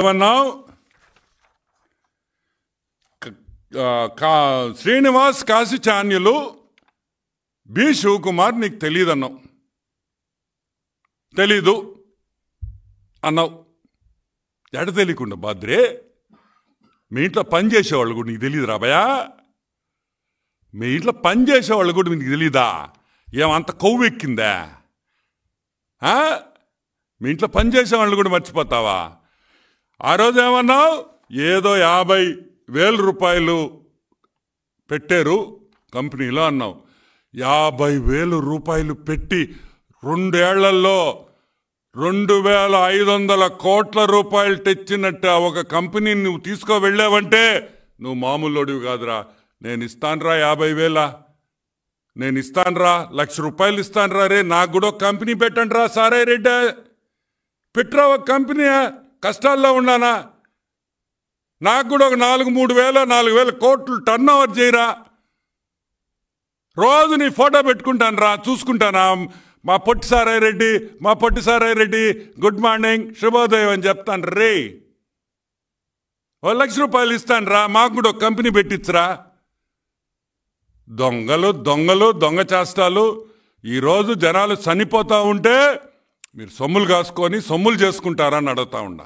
ఏమన్నావు కా శ్రీనివాస్ కాశీచాన్యులు బి శివకుమార్ నీకు అన్నావు తెలీదు అన్నావు ఎడ తెలియకుండా బాద్రే మీ ఇంట్లో పని చేసేవాళ్ళు కూడా నీకు తెలియదు రాబయా మీ ఇంట్లో పని చేసేవాళ్ళు కూడా మీకు తెలీదా ఏమంత ఎక్కిందా మీ ఇంట్లో పని చేసేవాళ్ళు కూడా మర్చిపోతావా ఆ రోజు ఏమన్నావు ఏదో యాభై వేల రూపాయలు పెట్టారు కంపెనీలో అన్నావు యాభై వేలు రూపాయలు పెట్టి రెండేళ్లలో రెండు వేల ఐదు వందల కోట్ల రూపాయలు తెచ్చినట్టు ఒక కంపెనీని నువ్వు తీసుకో వెళ్ళావంటే నువ్వు మామూలుడివి కాదురా నేను ఇస్తానురా యాభై వేల నేను ఇస్తానురా లక్ష రూపాయలు ఇస్తానురా రే నాకు కూడా కంపెనీ పెట్టండి రా సారే రెడ్డి పెట్టరా ఒక కంపెనీ కష్టాల్లో ఉన్నానా నాకు కూడా ఒక నాలుగు మూడు వేల నాలుగు వేల కోట్లు టర్న్ ఓవర్ చేయరా రోజు నీ ఫోటో పెట్టుకుంటాను రా చూసుకుంటానా మా పొట్టి సారాయి రెడ్డి మా పొట్టి సారాయి రెడ్డి గుడ్ మార్నింగ్ శుభోదయం అని చెప్తాను రే ఓ లక్ష రూపాయలు ఇస్తాను రా మాకు కూడా ఒక కంపెనీ పెట్టించరా దొంగలు దొంగలు దొంగ చేస్తాలు ఈరోజు జనాలు చనిపోతూ ఉంటే మీరు సొమ్ములు కాసుకొని సొమ్ములు చేసుకుంటారా అని అడుగుతా ఉన్నా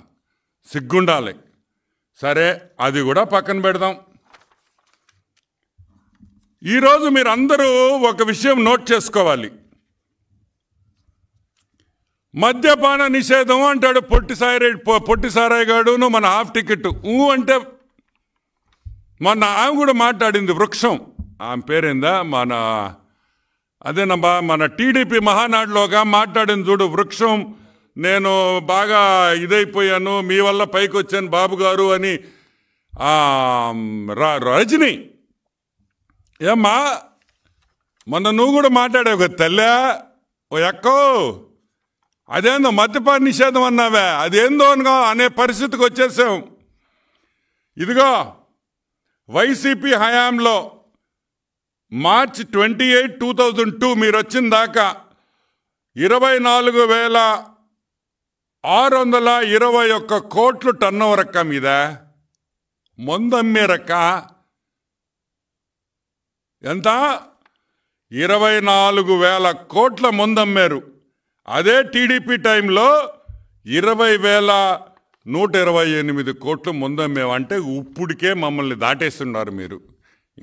సిగ్గుండాలి సరే అది కూడా పక్కన పెడదాం ఈరోజు మీరు అందరూ ఒక విషయం నోట్ చేసుకోవాలి మద్యపాన నిషేధం అంటాడు పొట్టి సాయి పొట్టి సారాయి గాడును మన హాఫ్ టికెట్ ఊ అంటే మొన్న ఆమె కూడా మాట్లాడింది వృక్షం ఆమె పేరేందా మన అదేనమ్మా మన టీడీపీ మహానాడులోగా మాట్లాడింది చూడు వృక్షం నేను బాగా ఇదైపోయాను మీ వల్ల పైకి వచ్చాను బాబు గారు అని రజని ఏమ్మా మొన్న నువ్వు కూడా మాట్లాడావు తల్లే ఓ ఎక్కో అదేందో మద్యపాన నిషేధం అన్నావే అదేందో అనుకో అనే పరిస్థితికి వచ్చేసాం ఇదిగో వైసీపీ హయాంలో March twenty eight two thousand two మీరు వచ్చిన దాకా ఇరవై నాలుగు వేల ఆరు వందల ఇరవై ఒక్క కోట్లు టన్నువ రక్క మీద మందమ్మే రక్క ఎంత ఇరవై నాలుగు వేల కోట్ల ముందమ్మారు అదే టీడీపీ టైంలో ఇరవై వేల నూట ఇరవై ఎనిమిది కోట్లు ముందమ్మేవంటే ఇప్పుడికే మమ్మల్ని దాటేస్తున్నారు మీరు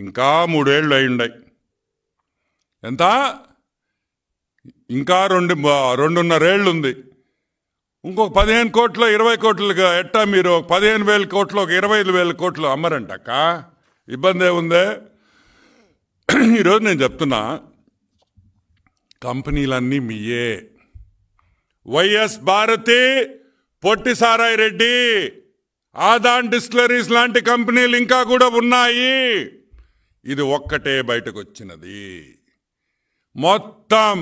ఇంకా మూడేళ్ళు అయ్యుండాయి ఎంత ఇంకా రెండు రెండున్నరేళ్ళు ఉంది ఇంకొక పదిహేను కోట్లు ఇరవై కోట్లుగా ఎట్టా మీరు పదిహేను వేల కోట్లు ఒక ఇరవై ఐదు వేల కోట్లు అమ్మరంట అక్క ఇబ్బంది ఏముందే ఈరోజు నేను చెప్తున్నా కంపెనీలన్నీ మీయే వైఎస్ భారతి పొట్టి సారాయి రెడ్డి ఆదాన్ డిస్టిలరీస్ లాంటి కంపెనీలు ఇంకా కూడా ఉన్నాయి ఇది ఒక్కటే బయటకు వచ్చినది మొత్తం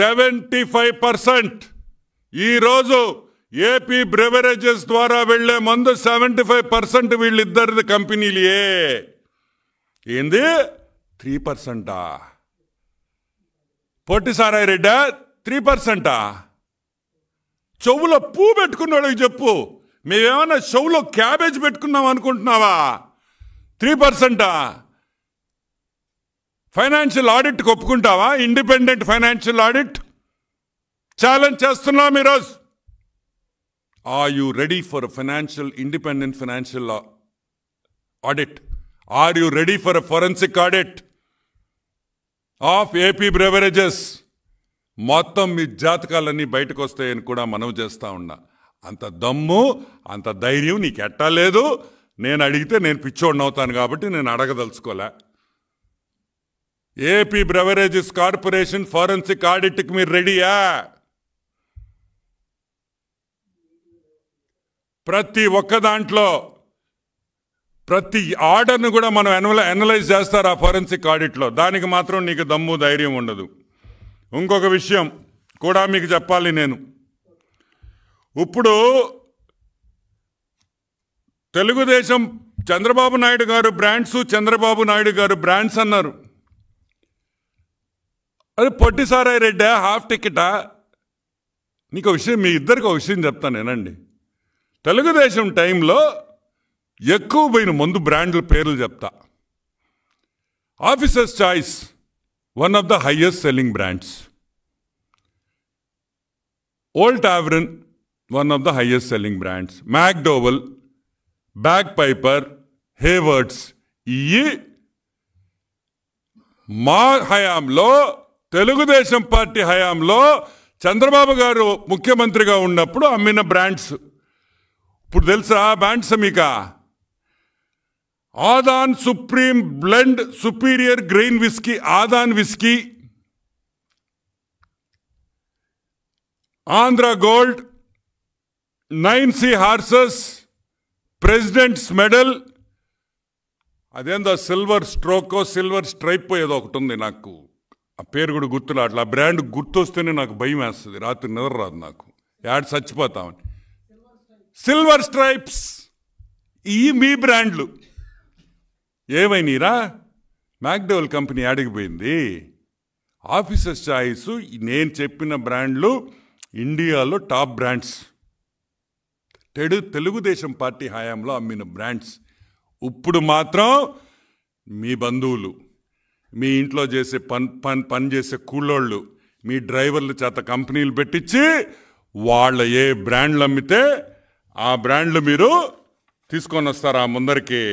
సెవెంటీ ఫైవ్ పర్సెంట్ ఈరోజు ఏపీ బ్రెవరేజెస్ ద్వారా వెళ్లే మందు సెవెంటీ ఫైవ్ పర్సెంట్ వీళ్ళిద్దరిది కంపెనీలే ఏంది త్రీ పర్సెంటా పొట్టిసారాయి రెడ్డ త్రీ పర్సెంటా చెవులో పూ పెట్టుకున్నాడు చెప్పు మేమేమన్నా చెవులో క్యాబేజ్ పెట్టుకున్నాం అనుకుంటున్నావా త్రీ పర్సెంటా ఫైనాన్షియల్ ఆడిట్ ఒప్పుకుంటావా ఇండిపెండెంట్ ఫైనాన్షియల్ ఆడిట్ ఛాలెంజ్ చేస్తున్నాం ఈరోజు are you ready for financial independent financial audit are you ready for forensic audit of AP beverages మొత్తం మీ జాతకాలన్నీ బయటకు వస్తాయని కూడా మనవి చేస్తూ ఉన్నా అంత దమ్ము అంత ధైర్యం నీకు ఎట్టలేదు నేను అడిగితే నేను పిచ్చోడిని అవుతాను కాబట్టి నేను అడగదలుచుకోలే ఏపీ బ్రెవరేజెస్ కార్పొరేషన్ ఫారెన్సిక్ ఆడిట్కి మీరు రెడీయా ప్రతి ఒక్క దాంట్లో ప్రతి ఆర్డర్ను కూడా మనం ఎనల ఎనలైజ్ చేస్తారు ఆ ఫోరెన్సిక్ ఆడిట్లో దానికి మాత్రం నీకు దమ్ము ధైర్యం ఉండదు ఇంకొక విషయం కూడా మీకు చెప్పాలి నేను ఇప్పుడు తెలుగుదేశం చంద్రబాబు నాయుడు గారు బ్రాండ్స్ చంద్రబాబు నాయుడు గారు బ్రాండ్స్ అన్నారు అది పొట్టిసారాయి రెడ్డా హాఫ్ టికెటా నీకు విషయం మీ ఇద్దరికి ఒక విషయం చెప్తాను నేనండి తెలుగుదేశం టైంలో ఎక్కువ పోయిన ముందు బ్రాండ్ల పేర్లు చెప్తా Officer's Choice one of the highest selling brands Old Tavern one of the highest selling brands McDowell's Bagpiper Haywards ఇవి మా హయాంలో తెలుగుదేశం పార్టీ హయాంలో చంద్రబాబు గారు ముఖ్యమంత్రిగా ఉన్నప్పుడు అమ్మిన బ్రాండ్స్ ఇప్పుడు తెలుసా బ్యాండ్ సమీక ఆదాన్ supreme blend superior grain whisky ఆదాన్ whisky Andhra gold nine C horses president's medal అదేందో సిల్వర్ స్ట్రోకో సిల్వర్ స్ట్రైప్ ఏదో ఒకటి ఉంది నాకు ఆ పేరు కూడా గుర్తురాట్లా అట్లా బ్రాండ్ గుర్తొస్తేనే నాకు భయం వేస్తుంది రాత్రి నిద్ర రాదు నాకు యాడ్ చచ్చిపోతామని సిల్వర్ స్ట్రైప్స్ ఈ మీ బ్రాండ్లు ఏమైనారా మ్యాక్డోల్ కంపెనీ అడిగిపోయింది ఆఫీసర్స్ చాయిస్ నేను చెప్పిన బ్రాండ్లు ఇండియాలో టాప్ బ్రాండ్స్ తెడు తెలుగుదేశం పార్టీ హయాంలో అమ్మిన బ్రాండ్స్ ఇప్పుడు మాత్రం మీ బంధువులు మీ ఇంట్లో చేసే పన్ పన్ పని చేసే కూలోళ్ళు మీ డ్రైవర్ల చేత కంపెనీలు పెట్టించి వాళ్ళ ఏ బ్రాండ్లు అమ్మితే ఆ బ్రాండ్లు మీరు తీసుకొని వస్తారా ముందరికి